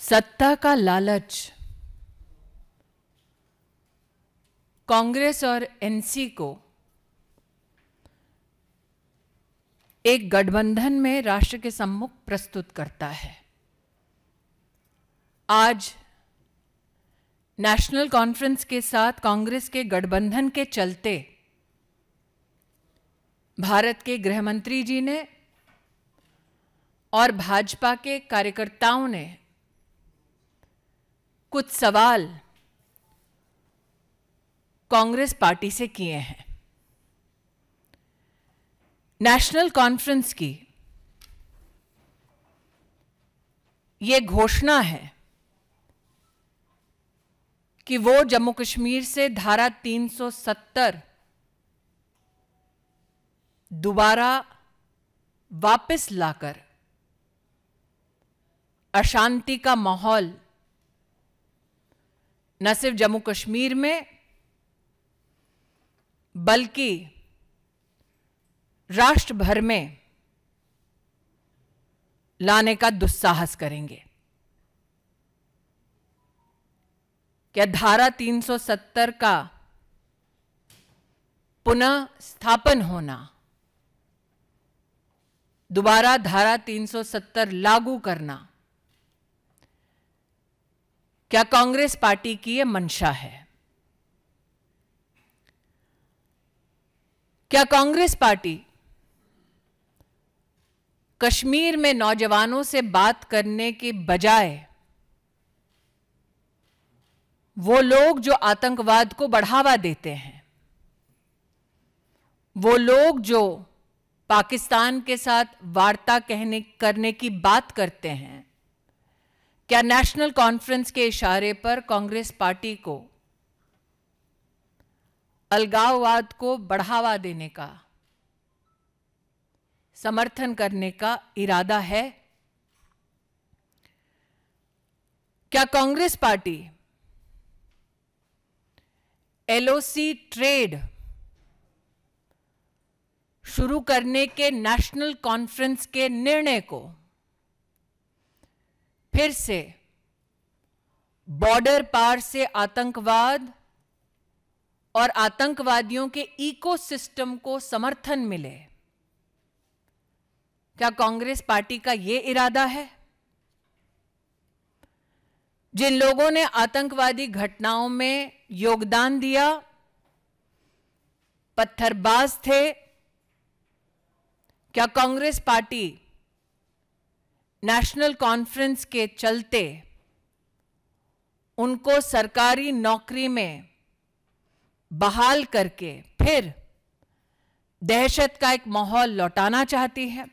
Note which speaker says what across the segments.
Speaker 1: सत्ता का लालच कांग्रेस और एनसी को एक गठबंधन में राष्ट्र के सम्मुख प्रस्तुत करता है आज नेशनल कॉन्फ्रेंस के साथ कांग्रेस के गठबंधन के चलते भारत के गृहमंत्री जी ने और भाजपा के कार्यकर्ताओं ने कुछ सवाल कांग्रेस पार्टी से किए हैं नेशनल कॉन्फ्रेंस की ये घोषणा है कि वो जम्मू कश्मीर से धारा 370 दोबारा वापस लाकर अशांति का माहौल न सिर्फ जम्मू कश्मीर में बल्कि राष्ट्र भर में लाने का दुस्साहस करेंगे क्या धारा 370 का पुनः स्थापन होना दोबारा धारा 370 लागू करना क्या कांग्रेस पार्टी की यह मंशा है क्या कांग्रेस पार्टी कश्मीर में नौजवानों से बात करने के बजाय वो लोग जो आतंकवाद को बढ़ावा देते हैं वो लोग जो पाकिस्तान के साथ वार्ता कहने करने की बात करते हैं क्या नेशनल कॉन्फ्रेंस के इशारे पर कांग्रेस पार्टी को अलगाववाद को बढ़ावा देने का समर्थन करने का इरादा है क्या कांग्रेस पार्टी एलओसी ट्रेड शुरू करने के नेशनल कॉन्फ्रेंस के निर्णय को फिर से बॉर्डर पार से आतंकवाद और आतंकवादियों के इकोसिस्टम को समर्थन मिले क्या कांग्रेस पार्टी का यह इरादा है जिन लोगों ने आतंकवादी घटनाओं में योगदान दिया पत्थरबाज थे क्या कांग्रेस पार्टी नेशनल कॉन्फ्रेंस के चलते उनको सरकारी नौकरी में बहाल करके फिर दहशत का एक माहौल लौटाना चाहती है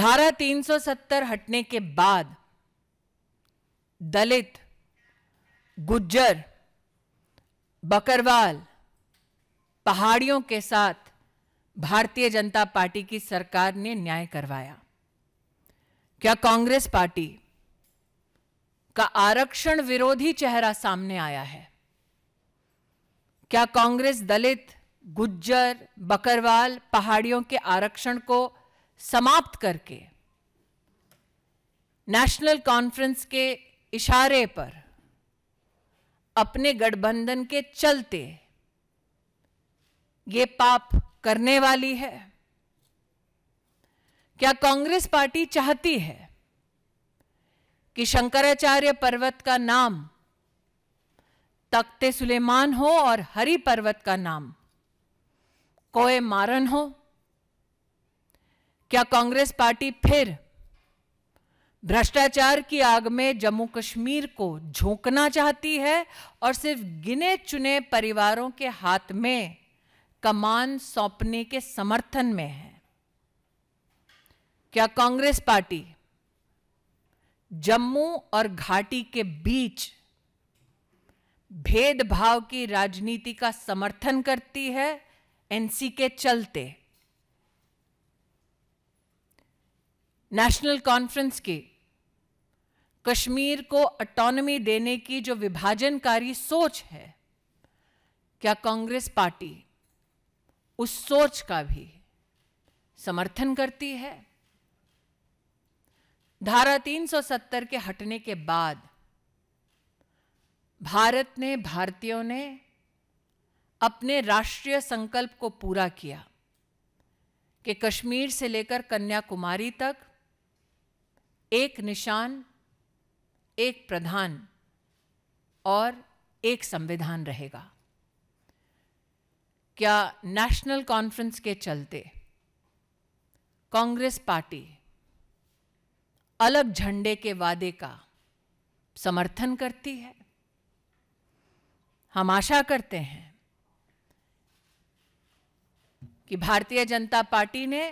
Speaker 1: धारा 370 हटने के बाद दलित गुज्जर बकरवाल पहाड़ियों के साथ भारतीय जनता पार्टी की सरकार ने न्याय करवाया क्या कांग्रेस पार्टी का आरक्षण विरोधी चेहरा सामने आया है क्या कांग्रेस दलित गुज्जर बकरवाल पहाड़ियों के आरक्षण को समाप्त करके नेशनल कॉन्फ्रेंस के इशारे पर अपने गठबंधन के चलते ये पाप करने वाली है क्या कांग्रेस पार्टी चाहती है कि शंकराचार्य पर्वत का नाम तख्ते सुलेमान हो और हरि पर्वत का नाम कोए मारन हो क्या कांग्रेस पार्टी फिर भ्रष्टाचार की आग में जम्मू कश्मीर को झोंकना चाहती है और सिर्फ गिने चुने परिवारों के हाथ में कमान सौंपने के समर्थन में है क्या कांग्रेस पार्टी जम्मू और घाटी के बीच भेदभाव की राजनीति का समर्थन करती है एनसी के चलते नेशनल कॉन्फ्रेंस की कश्मीर को ऑटोनमी देने की जो विभाजनकारी सोच है क्या कांग्रेस पार्टी उस सोच का भी समर्थन करती है धारा 370 के हटने के बाद भारत ने भारतीयों ने अपने राष्ट्रीय संकल्प को पूरा किया कि कश्मीर से लेकर कन्याकुमारी तक एक निशान एक प्रधान और एक संविधान रहेगा क्या नेशनल कॉन्फ्रेंस के चलते कांग्रेस पार्टी अलग झंडे के वादे का समर्थन करती है हम आशा करते हैं कि भारतीय जनता पार्टी ने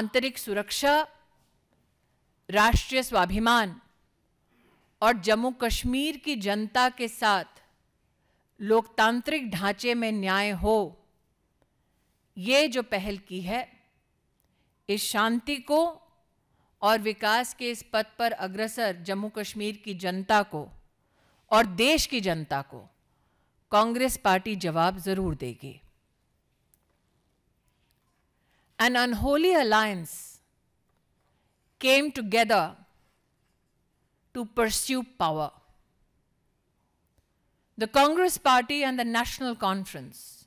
Speaker 1: आंतरिक सुरक्षा राष्ट्रीय स्वाभिमान और जम्मू कश्मीर की जनता के साथ लोकतांत्रिक ढांचे में न्याय हो ये जो पहल की है इस शांति को और विकास के इस पथ पर अग्रसर जम्मू कश्मीर की जनता को और देश की जनता को कांग्रेस पार्टी जवाब जरूर देगी an unholy alliance came together to pursue power the Congress Party and the National Conference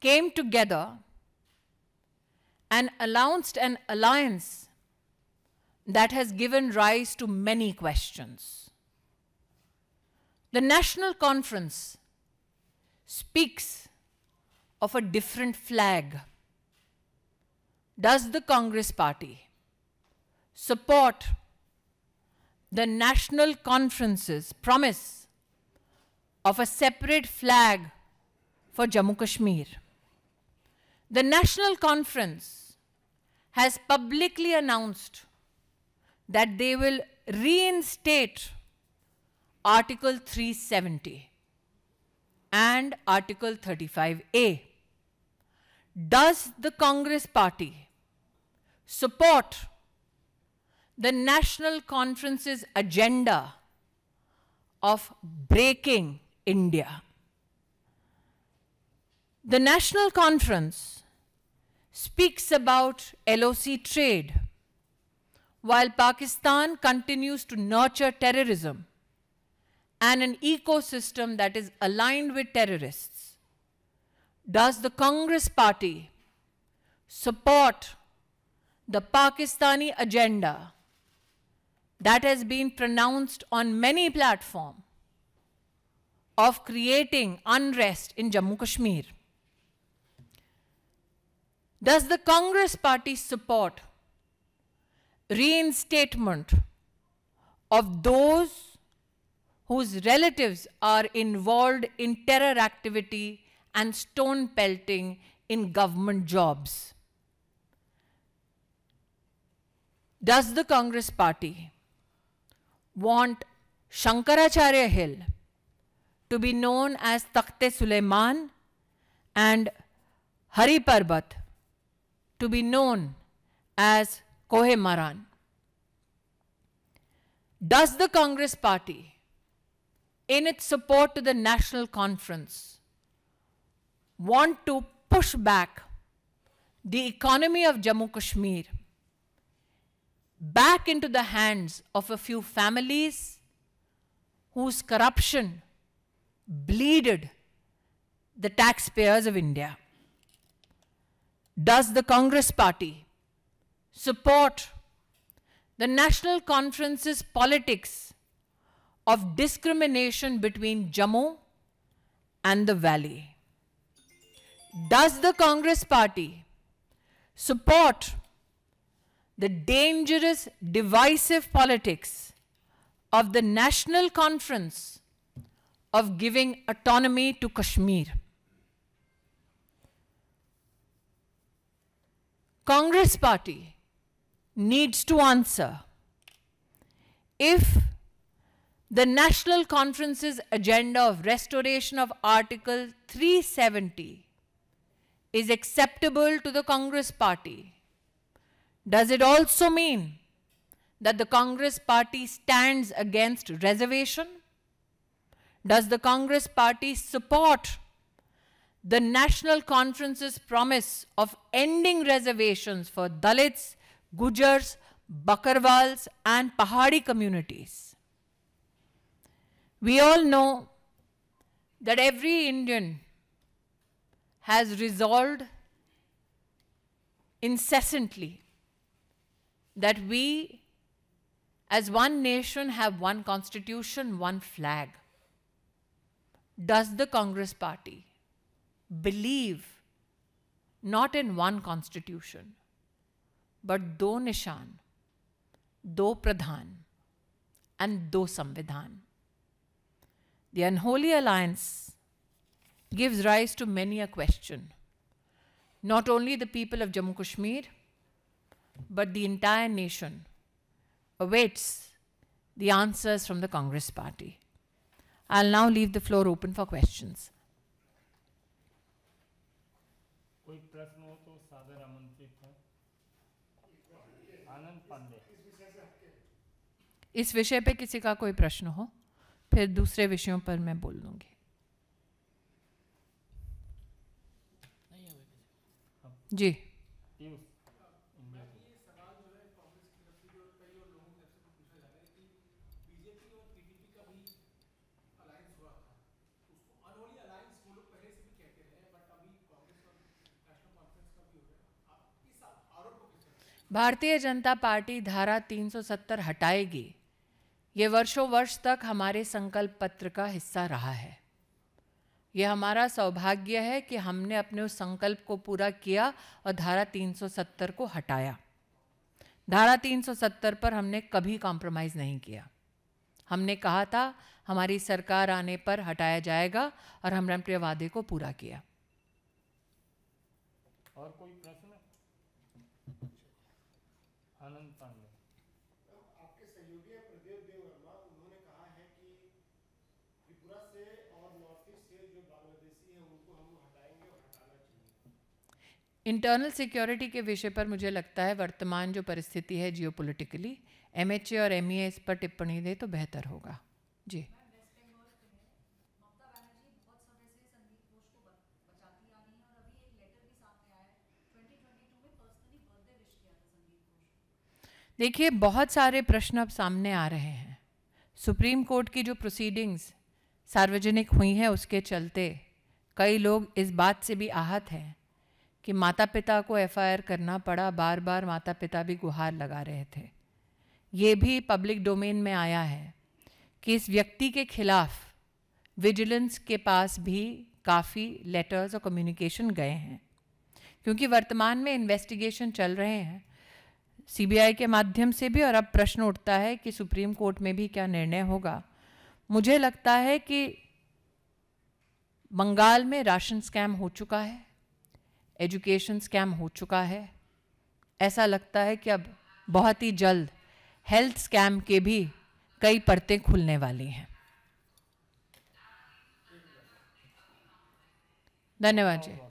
Speaker 1: came together and announced an alliance that has given rise to many questions. The National Conference speaks of a different flag. Does the Congress Party support the National Conference's promise of a separate flag for Jammu Kashmir. The National Conference has publicly announced that they will reinstate Article 370 and Article 35A. Does the Congress party support the National Conference's agenda of breaking India. The National Conference speaks about LOC trade, while Pakistan continues to nurture terrorism and an ecosystem that is aligned with terrorists. Does the Congress Party support the Pakistani agenda that has been pronounced on many platforms of creating unrest in Jammu Kashmir? Does the Congress party support reinstatement of those whose relatives are involved in terror activity and stone pelting in government jobs? Does the Congress party want Shankaracharya Hill to be known as Takhte Suleiman and Hari Parbat to be known as Kohe Maran. Does the Congress party, in its support to the National Conference, want to push back the economy of Jammu Kashmir back into the hands of a few families whose corruption bleeded the taxpayers of India? Does the Congress party support the National Conference's politics of discrimination between Jammu and the valley? Does the Congress party support the dangerous, divisive politics of the National Conference of giving autonomy to Kashmir. Congress party needs to answer if the National Conference's agenda of restoration of Article 370 is acceptable to the Congress party, does it also mean that the Congress party stands against reservation? Does the Congress party support the National Conference's promise of ending reservations for Dalits, Gujars, Bakarwals, and Pahari communities? We all know that every Indian has resolved incessantly that we, as one nation, have one constitution, one flag. Does the Congress party believe not in one constitution, but do Nishan, do Pradhan, and do Samvidhan? The unholy alliance gives rise to many a question. Not only the people of Jammu Kashmir, but the entire nation awaits the answers from the Congress party. I'll now leave the floor open for questions. इस विषय पे किसी का कोई प्रश्न हो फिर दूसरे विषयों पर मैं बोल दूंगी जी भारतीय जनता पार्टी धारा 370 हटाएगी ये वर्षों वर्ष तक हमारे संकल्प पत्र का हिस्सा रहा है यह हमारा सौभाग्य है कि हमने अपने उस संकल्प को पूरा किया और धारा 370 को हटाया धारा 370 पर हमने कभी कॉम्प्रोमाइज़ नहीं किया हमने कहा था हमारी सरकार आने पर हटाया जाएगा और हमने अपने वादे को पूरा किया और कोई इंटरनल सिक्योरिटी के विषय पर मुझे लगता है वर्तमान जो परिस्थिति है जियो पोलिटिकली एम और एम इस e पर टिप्पणी दे तो बेहतर होगा जी देखिए बहुत सारे प्रश्न अब सामने आ रहे हैं सुप्रीम कोर्ट की जो प्रोसीडिंग्स सार्वजनिक हुई हैं उसके चलते कई लोग इस बात से भी आहत हैं कि माता पिता को एफआईआर करना पड़ा बार बार माता पिता भी गुहार लगा रहे थे ये भी पब्लिक डोमेन में आया है कि इस व्यक्ति के खिलाफ विजिलेंस के पास भी काफ़ी लेटर्स और कम्युनिकेशन गए हैं क्योंकि वर्तमान में इन्वेस्टिगेशन चल रहे हैं सीबीआई के माध्यम से भी और अब प्रश्न उठता है कि सुप्रीम कोर्ट में भी क्या निर्णय होगा मुझे लगता है कि बंगाल में राशन स्कैम हो चुका है एजुकेशन स्कैम हो चुका है ऐसा लगता है कि अब बहुत ही जल्द हेल्थ स्कैम के भी कई परतें खुलने वाली हैं धन्यवाद जी